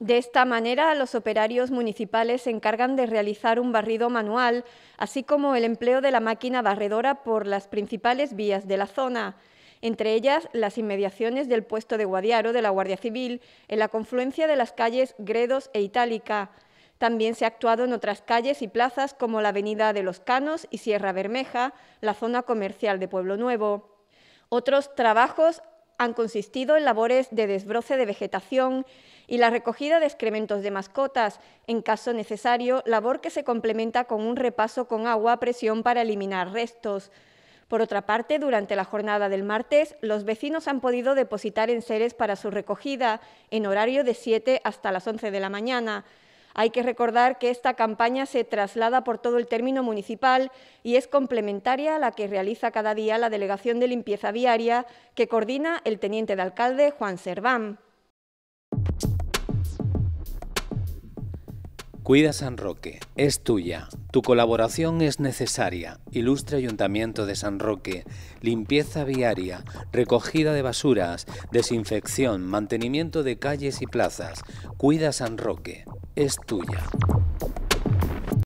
De esta manera, los operarios municipales se encargan de realizar un barrido manual, así como el empleo de la máquina barredora por las principales vías de la zona, entre ellas las inmediaciones del puesto de Guadiaro de la Guardia Civil, en la confluencia de las calles Gredos e Itálica. También se ha actuado en otras calles y plazas como la Avenida de los Canos y Sierra Bermeja, la zona comercial de Pueblo Nuevo. Otros trabajos han consistido en labores de desbroce de vegetación y la recogida de excrementos de mascotas, en caso necesario, labor que se complementa con un repaso con agua a presión para eliminar restos. Por otra parte, durante la jornada del martes, los vecinos han podido depositar enseres para su recogida en horario de 7 hasta las 11 de la mañana. Hay que recordar que esta campaña se traslada por todo el término municipal y es complementaria a la que realiza cada día la Delegación de Limpieza Viaria que coordina el teniente de alcalde Juan Serván. Cuida San Roque, es tuya. Tu colaboración es necesaria. Ilustre Ayuntamiento de San Roque, limpieza viaria, recogida de basuras, desinfección, mantenimiento de calles y plazas. Cuida San Roque es tuya.